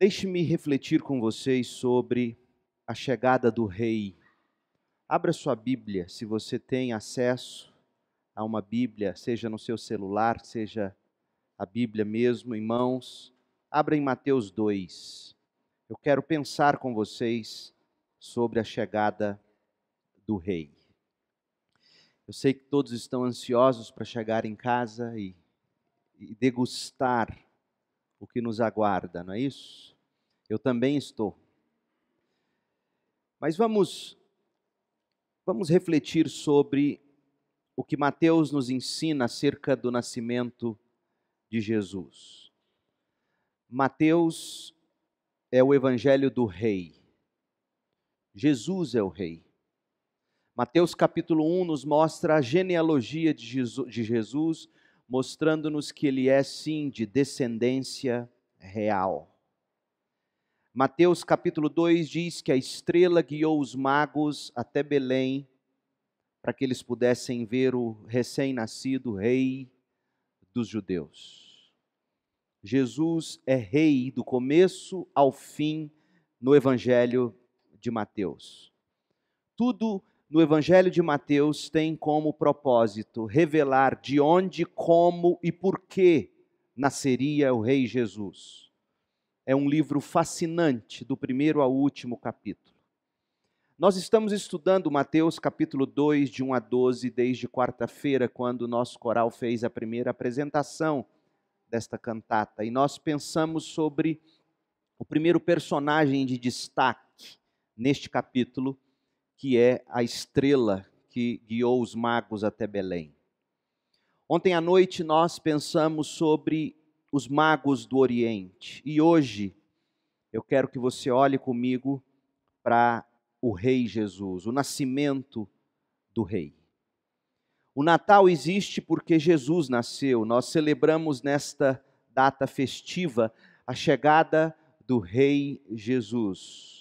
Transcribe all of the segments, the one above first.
Deixe-me refletir com vocês sobre a chegada do rei. Abra sua Bíblia, se você tem acesso a uma Bíblia, seja no seu celular, seja a Bíblia mesmo em mãos. Abra em Mateus 2. Eu quero pensar com vocês sobre a chegada do rei. Eu sei que todos estão ansiosos para chegar em casa e, e degustar o que nos aguarda, não é isso? Eu também estou. Mas vamos vamos refletir sobre o que Mateus nos ensina acerca do nascimento de Jesus. Mateus é o evangelho do rei. Jesus é o rei. Mateus capítulo 1 nos mostra a genealogia de Jesus, de Jesus, mostrando-nos que ele é sim de descendência real. Mateus capítulo 2 diz que a estrela guiou os magos até Belém para que eles pudessem ver o recém-nascido rei dos judeus. Jesus é rei do começo ao fim no evangelho de Mateus. Tudo no Evangelho de Mateus tem como propósito revelar de onde, como e por que nasceria o Rei Jesus. É um livro fascinante, do primeiro ao último capítulo. Nós estamos estudando Mateus capítulo 2, de 1 a 12, desde quarta-feira, quando o nosso coral fez a primeira apresentação desta cantata. E nós pensamos sobre o primeiro personagem de destaque neste capítulo, que é a estrela que guiou os magos até Belém. Ontem à noite nós pensamos sobre os magos do Oriente e hoje eu quero que você olhe comigo para o Rei Jesus, o nascimento do Rei. O Natal existe porque Jesus nasceu. Nós celebramos nesta data festiva a chegada do Rei Jesus.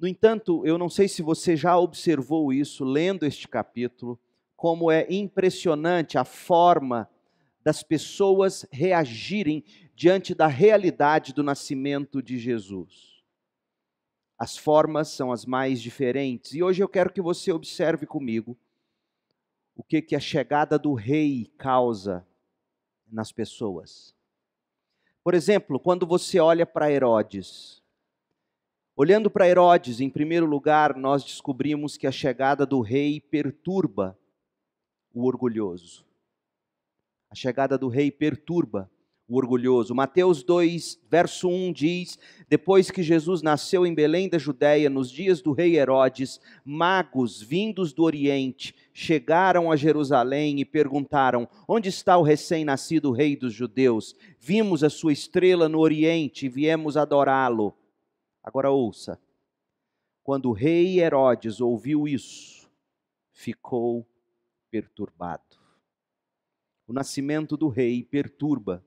No entanto, eu não sei se você já observou isso lendo este capítulo, como é impressionante a forma das pessoas reagirem diante da realidade do nascimento de Jesus. As formas são as mais diferentes. E hoje eu quero que você observe comigo o que, que a chegada do rei causa nas pessoas. Por exemplo, quando você olha para Herodes, Olhando para Herodes, em primeiro lugar, nós descobrimos que a chegada do rei perturba o orgulhoso. A chegada do rei perturba o orgulhoso. Mateus 2, verso 1 diz: Depois que Jesus nasceu em Belém da Judéia, nos dias do rei Herodes, magos vindos do Oriente chegaram a Jerusalém e perguntaram: Onde está o recém-nascido rei dos judeus? Vimos a sua estrela no Oriente e viemos adorá-lo. Agora ouça: quando o rei Herodes ouviu isso, ficou perturbado. O nascimento do rei perturba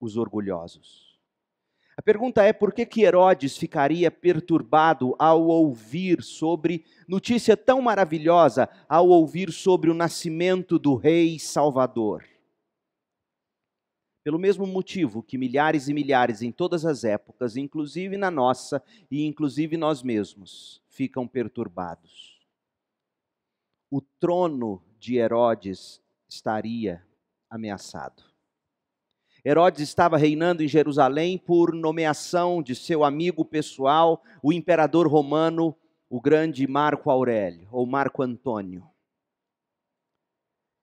os orgulhosos. A pergunta é por que, que Herodes ficaria perturbado ao ouvir sobre notícia tão maravilhosa, ao ouvir sobre o nascimento do rei Salvador? Pelo mesmo motivo que milhares e milhares em todas as épocas, inclusive na nossa e inclusive nós mesmos, ficam perturbados. O trono de Herodes estaria ameaçado. Herodes estava reinando em Jerusalém por nomeação de seu amigo pessoal, o imperador romano, o grande Marco Aurélio, ou Marco Antônio.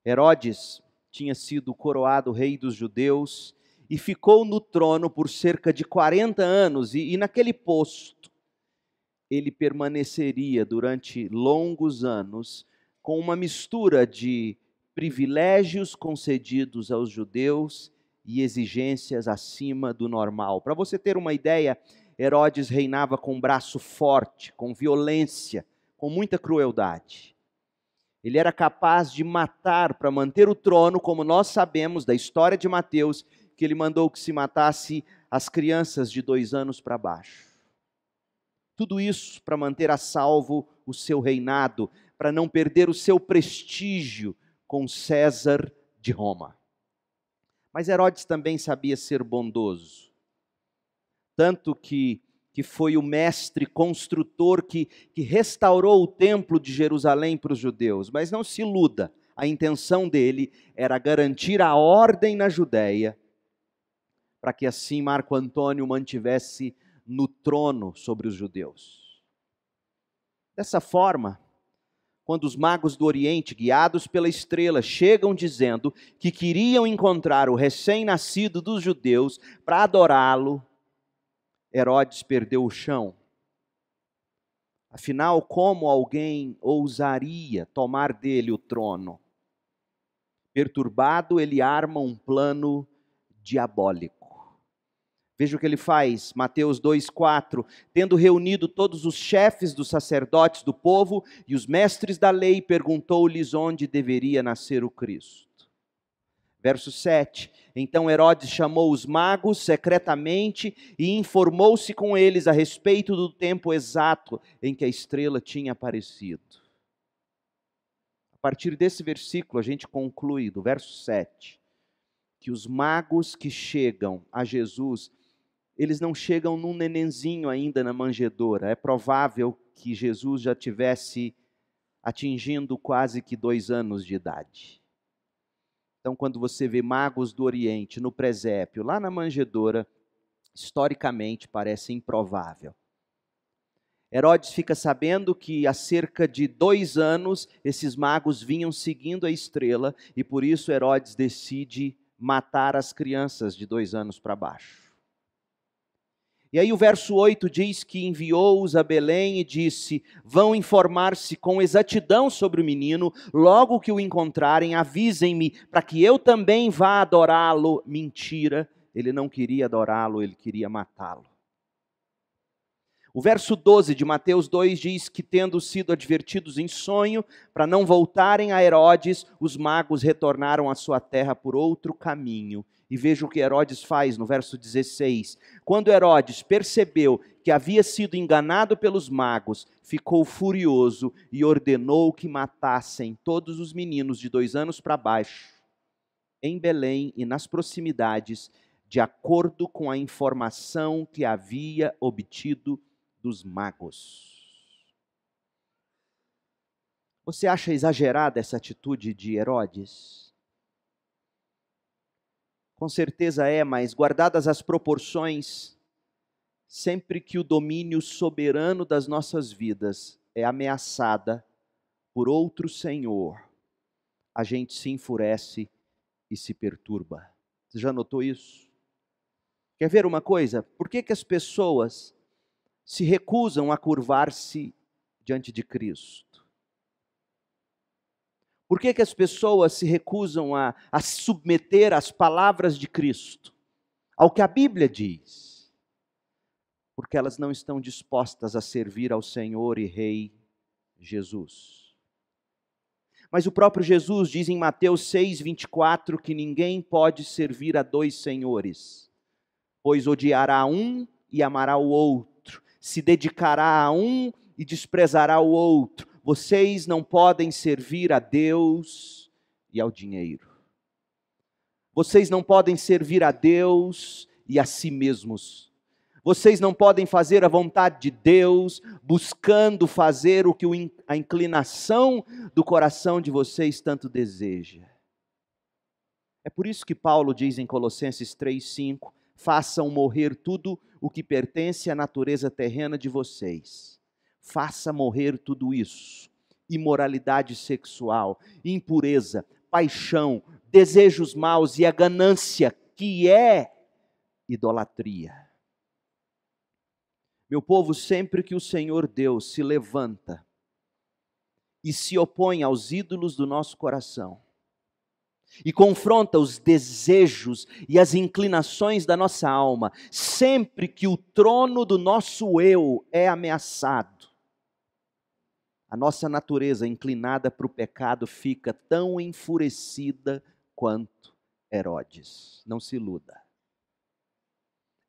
Herodes tinha sido coroado rei dos judeus e ficou no trono por cerca de 40 anos, e, e naquele posto ele permaneceria durante longos anos com uma mistura de privilégios concedidos aos judeus e exigências acima do normal. Para você ter uma ideia, Herodes reinava com um braço forte, com violência, com muita crueldade. Ele era capaz de matar para manter o trono, como nós sabemos da história de Mateus, que ele mandou que se matasse as crianças de dois anos para baixo. Tudo isso para manter a salvo o seu reinado, para não perder o seu prestígio com César de Roma. Mas Herodes também sabia ser bondoso, tanto que que foi o mestre construtor que, que restaurou o templo de Jerusalém para os judeus. Mas não se iluda, a intenção dele era garantir a ordem na Judéia, para que assim Marco Antônio mantivesse no trono sobre os judeus. Dessa forma, quando os magos do Oriente, guiados pela estrela, chegam dizendo que queriam encontrar o recém-nascido dos judeus para adorá-lo, Herodes perdeu o chão. Afinal, como alguém ousaria tomar dele o trono? Perturbado, ele arma um plano diabólico. Veja o que ele faz, Mateus 2,4. Tendo reunido todos os chefes dos sacerdotes do povo e os mestres da lei, perguntou-lhes onde deveria nascer o Cristo. Verso 7: Então Herodes chamou os magos secretamente e informou-se com eles a respeito do tempo exato em que a estrela tinha aparecido. A partir desse versículo, a gente conclui, do verso 7, que os magos que chegam a Jesus, eles não chegam num nenenzinho ainda na manjedoura. É provável que Jesus já tivesse atingindo quase que dois anos de idade. Então, quando você vê magos do Oriente no presépio, lá na manjedoura, historicamente parece improvável. Herodes fica sabendo que há cerca de dois anos esses magos vinham seguindo a estrela e por isso Herodes decide matar as crianças de dois anos para baixo. E aí o verso 8 diz que enviou-os a Belém e disse: Vão informar-se com exatidão sobre o menino, logo que o encontrarem, avisem-me, para que eu também vá adorá-lo. Mentira, ele não queria adorá-lo, ele queria matá-lo. O verso 12 de Mateus 2 diz que, tendo sido advertidos em sonho para não voltarem a Herodes, os magos retornaram à sua terra por outro caminho e veja o que Herodes faz no verso 16. Quando Herodes percebeu que havia sido enganado pelos magos, ficou furioso e ordenou que matassem todos os meninos de dois anos para baixo, em Belém e nas proximidades, de acordo com a informação que havia obtido dos magos. Você acha exagerada essa atitude de Herodes? Com certeza é, mas guardadas as proporções, sempre que o domínio soberano das nossas vidas é ameaçada por outro Senhor, a gente se enfurece e se perturba. Você já notou isso? Quer ver uma coisa? Por que, que as pessoas se recusam a curvar-se diante de Cristo? Por que, que as pessoas se recusam a, a se submeter às palavras de Cristo, ao que a Bíblia diz? Porque elas não estão dispostas a servir ao Senhor e Rei Jesus. Mas o próprio Jesus diz em Mateus 6, 24 que ninguém pode servir a dois senhores, pois odiará um e amará o outro, se dedicará a um e desprezará o outro vocês não podem servir a Deus e ao dinheiro. Vocês não podem servir a Deus e a si mesmos. Vocês não podem fazer a vontade de Deus, buscando fazer o que a inclinação do coração de vocês tanto deseja. É por isso que Paulo diz em Colossenses 3,5: façam morrer tudo o que pertence à natureza terrena de vocês Faça morrer tudo isso: imoralidade sexual, impureza, paixão, desejos maus e a ganância, que é idolatria. Meu povo, sempre que o Senhor Deus se levanta e se opõe aos ídolos do nosso coração, e confronta os desejos e as inclinações da nossa alma, sempre que o trono do nosso eu é ameaçado, a nossa natureza inclinada para o pecado fica tão enfurecida quanto Herodes. Não se iluda.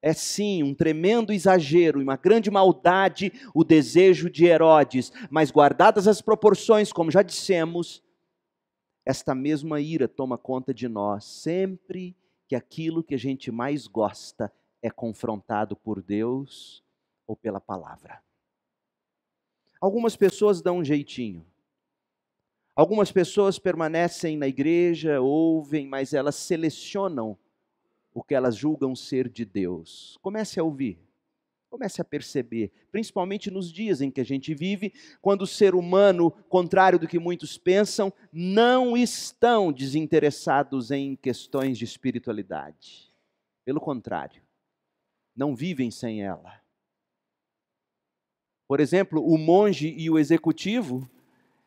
É sim um tremendo exagero e uma grande maldade o desejo de Herodes, mas guardadas as proporções, como já dissemos, esta mesma ira toma conta de nós sempre que aquilo que a gente mais gosta é confrontado por Deus ou pela palavra. Algumas pessoas dão um jeitinho. Algumas pessoas permanecem na igreja, ouvem, mas elas selecionam o que elas julgam ser de Deus. Comece a ouvir. Comece a perceber, principalmente nos dias em que a gente vive, quando o ser humano, contrário do que muitos pensam, não estão desinteressados em questões de espiritualidade. Pelo contrário, não vivem sem ela. Por exemplo, O Monge e o Executivo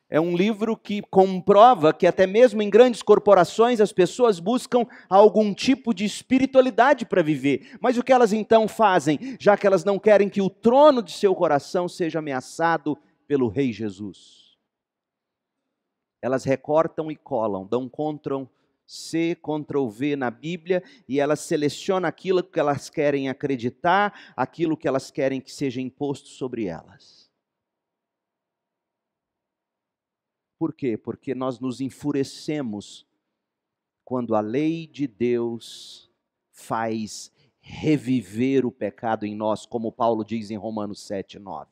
é um livro que comprova que, até mesmo em grandes corporações, as pessoas buscam algum tipo de espiritualidade para viver. Mas o que elas então fazem, já que elas não querem que o trono de seu coração seja ameaçado pelo Rei Jesus? Elas recortam e colam, dão contra, C, Ctrl V na Bíblia, e elas selecionam aquilo que elas querem acreditar, aquilo que elas querem que seja imposto sobre elas. Por quê? Porque nós nos enfurecemos quando a lei de Deus faz reviver o pecado em nós, como Paulo diz em Romanos 7, 9.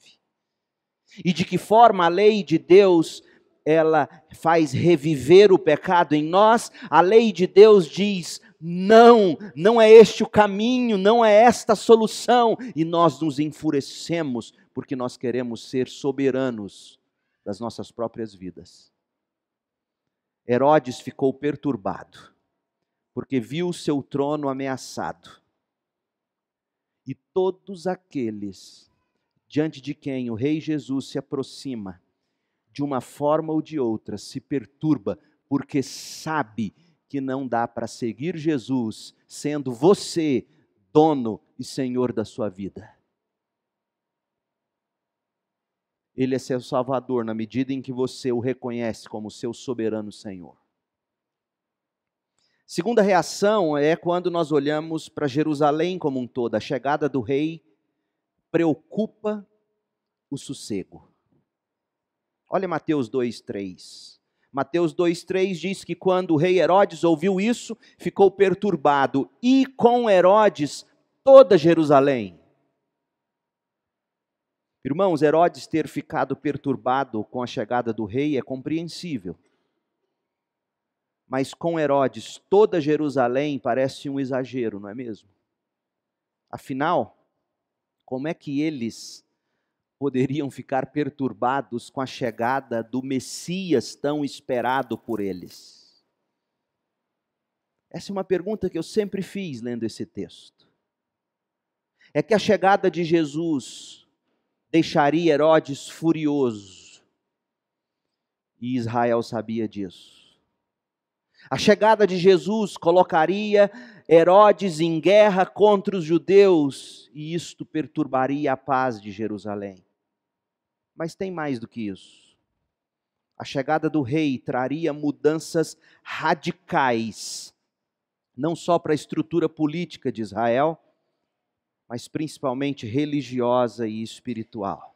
E de que forma a lei de Deus ela faz reviver o pecado em nós, a lei de Deus diz: não, não é este o caminho, não é esta a solução, e nós nos enfurecemos porque nós queremos ser soberanos das nossas próprias vidas. Herodes ficou perturbado, porque viu seu trono ameaçado. E todos aqueles diante de quem o rei Jesus se aproxima de uma forma ou de outra, se perturba porque sabe que não dá para seguir Jesus sendo você dono e senhor da sua vida. Ele é seu Salvador na medida em que você o reconhece como seu soberano Senhor. Segunda reação é quando nós olhamos para Jerusalém como um todo. A chegada do rei preocupa o sossego. Olha Mateus 2:3. Mateus 2:3 diz que quando o rei Herodes ouviu isso, ficou perturbado e com Herodes toda Jerusalém. Irmãos, Herodes ter ficado perturbado com a chegada do rei é compreensível. Mas com Herodes, toda Jerusalém parece um exagero, não é mesmo? Afinal, como é que eles poderiam ficar perturbados com a chegada do Messias tão esperado por eles? Essa é uma pergunta que eu sempre fiz lendo esse texto. É que a chegada de Jesus deixaria Herodes furioso. E Israel sabia disso. A chegada de Jesus colocaria Herodes em guerra contra os judeus e isto perturbaria a paz de Jerusalém. Mas tem mais do que isso. A chegada do rei traria mudanças radicais, não só para a estrutura política de Israel, mas principalmente religiosa e espiritual.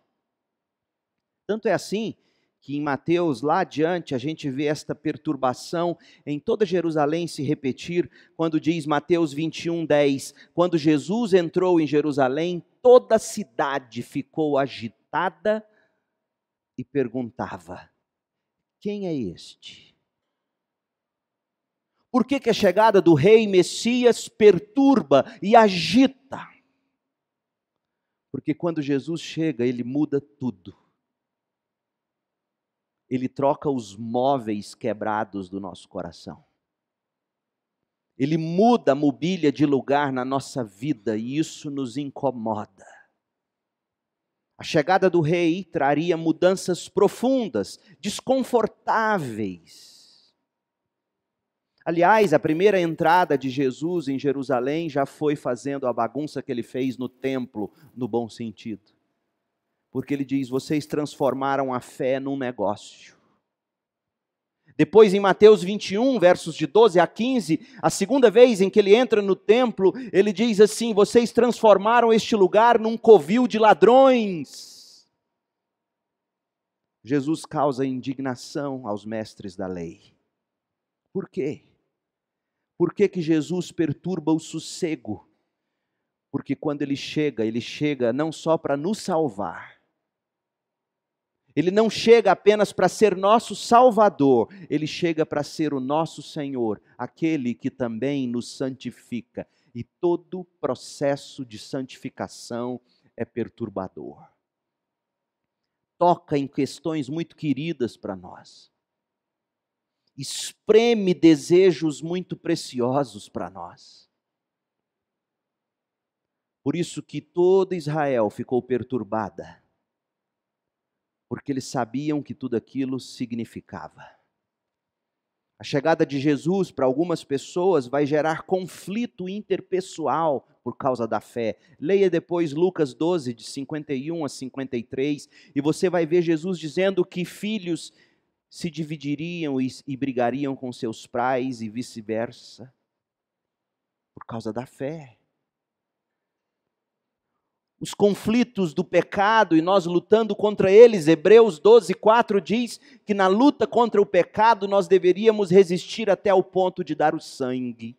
Tanto é assim que em Mateus, lá adiante, a gente vê esta perturbação em toda Jerusalém se repetir, quando diz Mateus 21, 10: Quando Jesus entrou em Jerusalém, toda a cidade ficou agitada e perguntava: Quem é este? Por que, que a chegada do rei Messias perturba e agita? Porque quando Jesus chega, ele muda tudo. Ele troca os móveis quebrados do nosso coração. Ele muda a mobília de lugar na nossa vida e isso nos incomoda. A chegada do rei traria mudanças profundas, desconfortáveis. Aliás, a primeira entrada de Jesus em Jerusalém já foi fazendo a bagunça que ele fez no templo, no bom sentido. Porque ele diz: vocês transformaram a fé num negócio. Depois, em Mateus 21, versos de 12 a 15, a segunda vez em que ele entra no templo, ele diz assim: Vocês transformaram este lugar num covil de ladrões. Jesus causa indignação aos mestres da lei. Por quê? Por que, que Jesus perturba o sossego? Porque quando ele chega, ele chega não só para nos salvar, ele não chega apenas para ser nosso Salvador, ele chega para ser o nosso Senhor, aquele que também nos santifica. E todo processo de santificação é perturbador. Toca em questões muito queridas para nós. Espreme desejos muito preciosos para nós. Por isso que toda Israel ficou perturbada porque eles sabiam que tudo aquilo significava. A chegada de Jesus para algumas pessoas vai gerar conflito interpessoal por causa da fé. Leia depois Lucas 12, de 51 a 53, e você vai ver Jesus dizendo que filhos se dividiriam e, e brigariam com seus pais e vice-versa, por causa da fé os conflitos do pecado e nós lutando contra eles. Hebreus 12, 4 diz que na luta contra o pecado nós deveríamos resistir até o ponto de dar o sangue.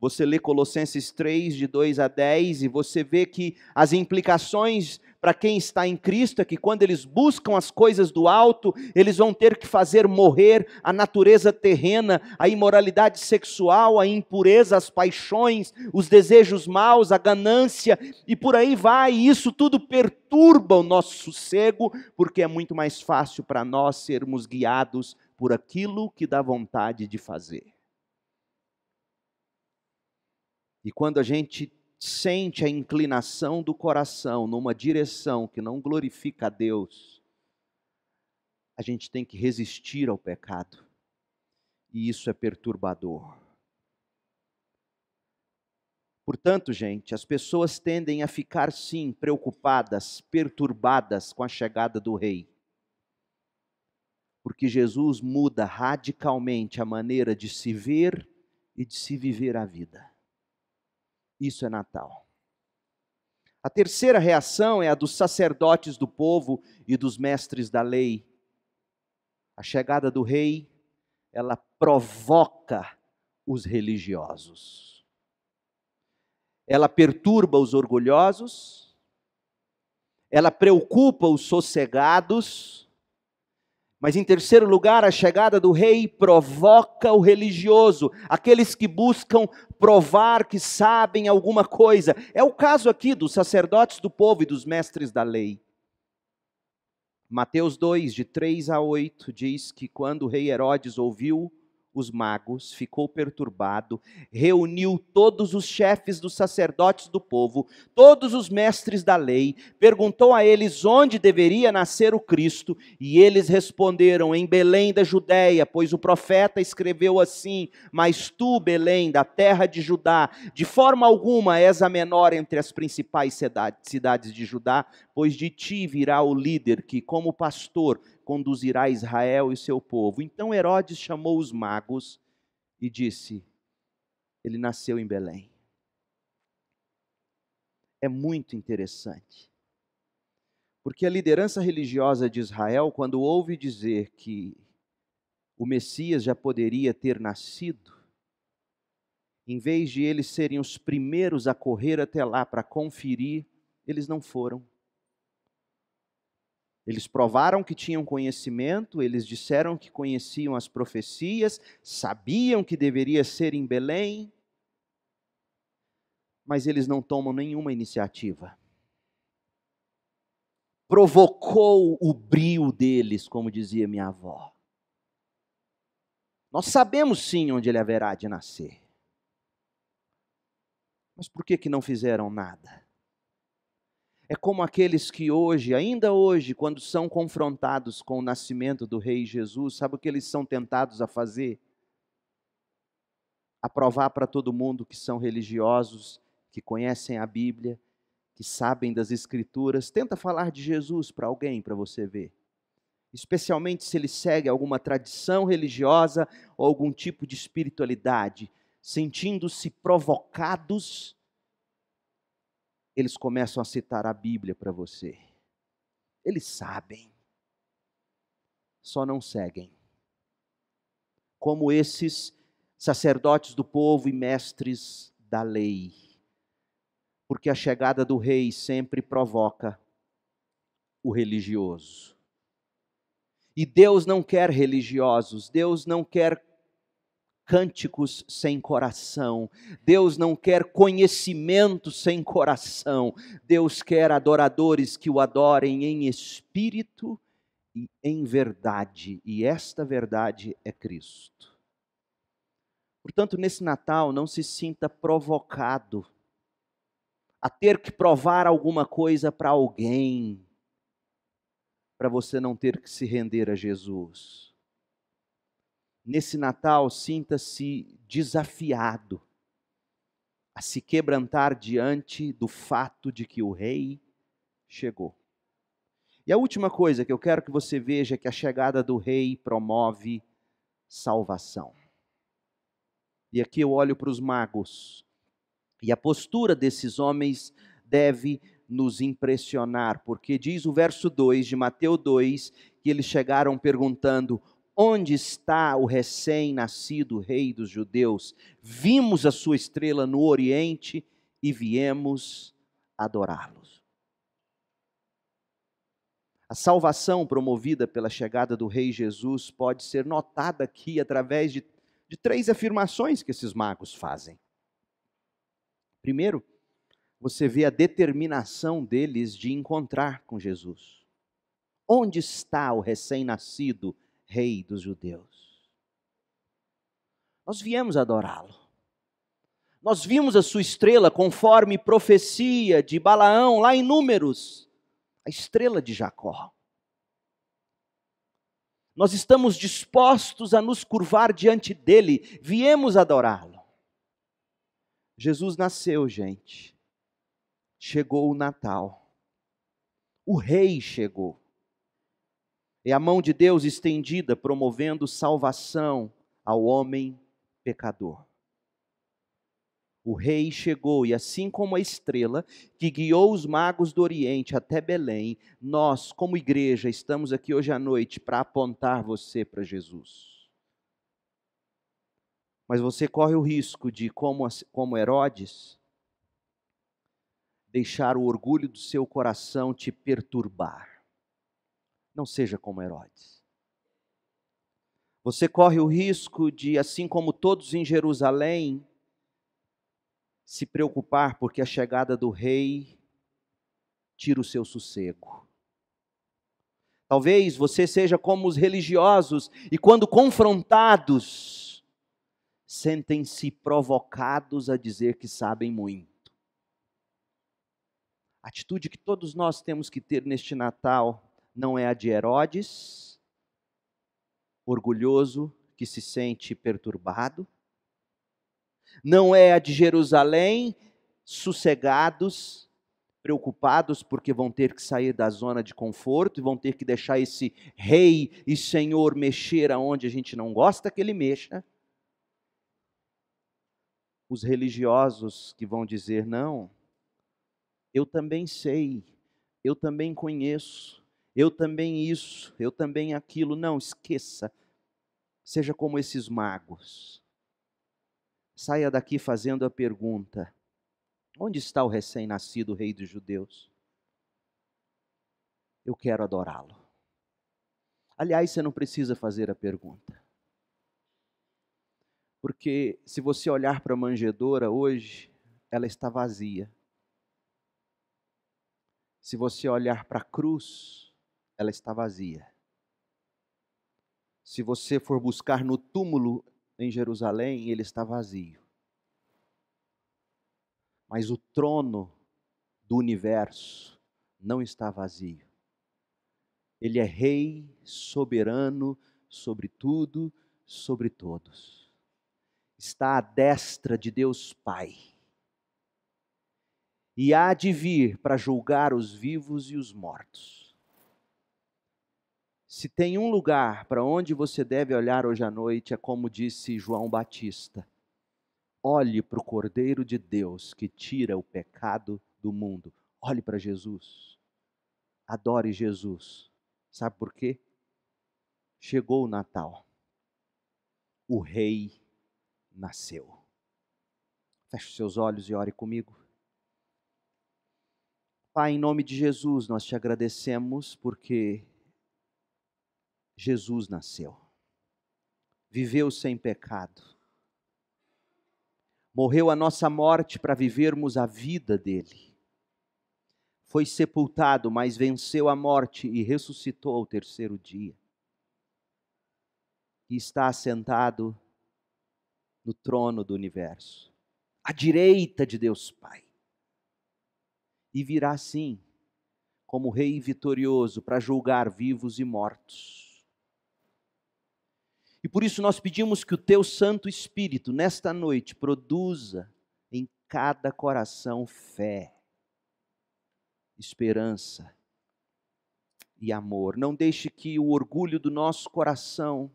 Você lê Colossenses 3, de 2 a 10, e você vê que as implicações para quem está em Cristo é que quando eles buscam as coisas do alto, eles vão ter que fazer morrer a natureza terrena, a imoralidade sexual, a impureza, as paixões, os desejos maus, a ganância e por aí vai. E isso tudo perturba o nosso sossego, porque é muito mais fácil para nós sermos guiados por aquilo que dá vontade de fazer. E quando a gente sente a inclinação do coração numa direção que não glorifica a Deus, a gente tem que resistir ao pecado. E isso é perturbador. Portanto, gente, as pessoas tendem a ficar, sim, preocupadas, perturbadas com a chegada do Rei. Porque Jesus muda radicalmente a maneira de se ver e de se viver a vida. Isso é Natal. A terceira reação é a dos sacerdotes do povo e dos mestres da lei. A chegada do rei, ela provoca os religiosos. Ela perturba os orgulhosos, ela preocupa os sossegados, mas em terceiro lugar, a chegada do rei provoca o religioso, aqueles que buscam provar que sabem alguma coisa. É o caso aqui dos sacerdotes do povo e dos mestres da lei. Mateus 2, de 3 a 8, diz que quando o rei Herodes ouviu os magos, ficou perturbado, reuniu todos os chefes dos sacerdotes do povo, todos os mestres da lei, perguntou a eles onde deveria nascer o Cristo, e eles responderam: em Belém da Judéia, pois o profeta escreveu assim: Mas tu, Belém, da terra de Judá, de forma alguma és a menor entre as principais cidades de Judá, pois de ti virá o líder que, como pastor, conduzirá Israel e seu povo. Então Herodes chamou os magos e disse: Ele nasceu em Belém. É muito interessante. Porque a liderança religiosa de Israel, quando ouve dizer que o Messias já poderia ter nascido, em vez de eles serem os primeiros a correr até lá para conferir, eles não foram. Eles provaram que tinham conhecimento, eles disseram que conheciam as profecias, sabiam que deveria ser em Belém, mas eles não tomam nenhuma iniciativa. Provocou o brio deles, como dizia minha avó. Nós sabemos sim onde ele haverá de nascer. Mas por que, que não fizeram nada? É como aqueles que hoje, ainda hoje, quando são confrontados com o nascimento do Rei Jesus, sabe o que eles são tentados a fazer? A provar para todo mundo que são religiosos, que conhecem a Bíblia, que sabem das Escrituras. Tenta falar de Jesus para alguém, para você ver especialmente se ele segue alguma tradição religiosa ou algum tipo de espiritualidade, sentindo-se provocados eles começam a citar a Bíblia para você. Eles sabem, só não seguem. Como esses sacerdotes do povo e mestres da lei. Porque a chegada do rei sempre provoca o religioso. E Deus não quer religiosos, Deus não quer cânticos sem coração. Deus não quer conhecimento sem coração. Deus quer adoradores que o adorem em espírito e em verdade. E esta verdade é Cristo. Portanto, nesse Natal, não se sinta provocado a ter que provar alguma coisa para alguém, para você não ter que se render a Jesus nesse Natal, sinta-se desafiado a se quebrantar diante do fato de que o Rei chegou. E a última coisa que eu quero que você veja é que a chegada do Rei promove salvação. E aqui eu olho para os magos. E a postura desses homens deve nos impressionar, porque diz o verso 2 de Mateus 2 que eles chegaram perguntando: Onde está o recém-nascido rei dos judeus? Vimos a sua estrela no Oriente e viemos adorá-los. A salvação promovida pela chegada do Rei Jesus pode ser notada aqui através de, de três afirmações que esses magos fazem. Primeiro, você vê a determinação deles de encontrar com Jesus. Onde está o recém-nascido Rei dos Judeus. Nós viemos adorá-lo. Nós vimos a sua estrela conforme profecia de Balaão, lá em Números, a estrela de Jacó. Nós estamos dispostos a nos curvar diante dele, viemos adorá-lo. Jesus nasceu, gente. Chegou o Natal. O rei chegou. É a mão de Deus estendida promovendo salvação ao homem pecador. O rei chegou, e assim como a estrela que guiou os magos do Oriente até Belém, nós, como igreja, estamos aqui hoje à noite para apontar você para Jesus. Mas você corre o risco de, como, como Herodes, deixar o orgulho do seu coração te perturbar. Não seja como Herodes. Você corre o risco de, assim como todos em Jerusalém, se preocupar porque a chegada do rei tira o seu sossego. Talvez você seja como os religiosos e, quando confrontados, sentem-se provocados a dizer que sabem muito. A atitude que todos nós temos que ter neste Natal não é a de Herodes, orgulhoso que se sente perturbado, não é a de Jerusalém, sossegados, preocupados porque vão ter que sair da zona de conforto e vão ter que deixar esse rei e senhor mexer aonde a gente não gosta que ele mexa. Os religiosos que vão dizer: não, eu também sei, eu também conheço, eu também isso, eu também aquilo. Não, esqueça. Seja como esses magos. Saia daqui fazendo a pergunta: onde está o recém-nascido rei dos judeus? Eu quero adorá-lo. Aliás, você não precisa fazer a pergunta. Porque se você olhar para a manjedoura hoje, ela está vazia. Se você olhar para a cruz, ela está vazia. Se você for buscar no túmulo em Jerusalém, ele está vazio. Mas o trono do universo não está vazio. Ele é rei soberano sobre tudo, sobre todos. Está à destra de Deus Pai. E há de vir para julgar os vivos e os mortos. Se tem um lugar para onde você deve olhar hoje à noite, é como disse João Batista: olhe para o Cordeiro de Deus que tira o pecado do mundo. Olhe para Jesus. Adore Jesus. Sabe por quê? Chegou o Natal. O Rei nasceu. Feche seus olhos e ore comigo. Pai, em nome de Jesus, nós te agradecemos porque Jesus nasceu, viveu sem pecado, morreu a nossa morte para vivermos a vida dele, foi sepultado, mas venceu a morte e ressuscitou ao terceiro dia, e está assentado no trono do universo, à direita de Deus Pai, e virá sim como Rei vitorioso para julgar vivos e mortos e por isso nós pedimos que o teu Santo Espírito, nesta noite, produza em cada coração fé, esperança e amor. Não deixe que o orgulho do nosso coração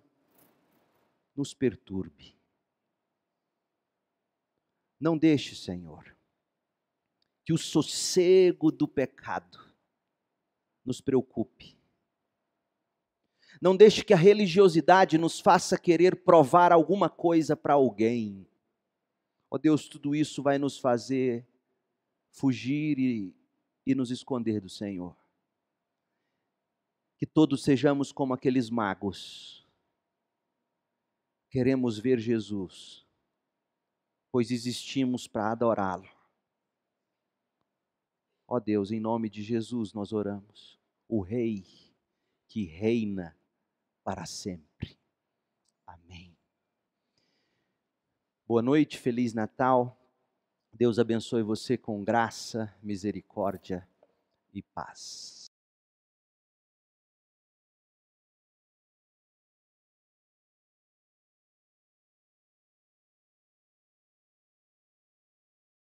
nos perturbe. Não deixe, Senhor, que o sossego do pecado nos preocupe não deixe que a religiosidade nos faça querer provar alguma coisa para alguém. Ó oh Deus, tudo isso vai nos fazer fugir e, e nos esconder do Senhor. Que todos sejamos como aqueles magos. Queremos ver Jesus, pois existimos para adorá-lo. Ó oh Deus, em nome de Jesus nós oramos, o Rei que reina para sempre. Amém. Boa noite, feliz Natal. Deus abençoe você com graça, misericórdia e paz.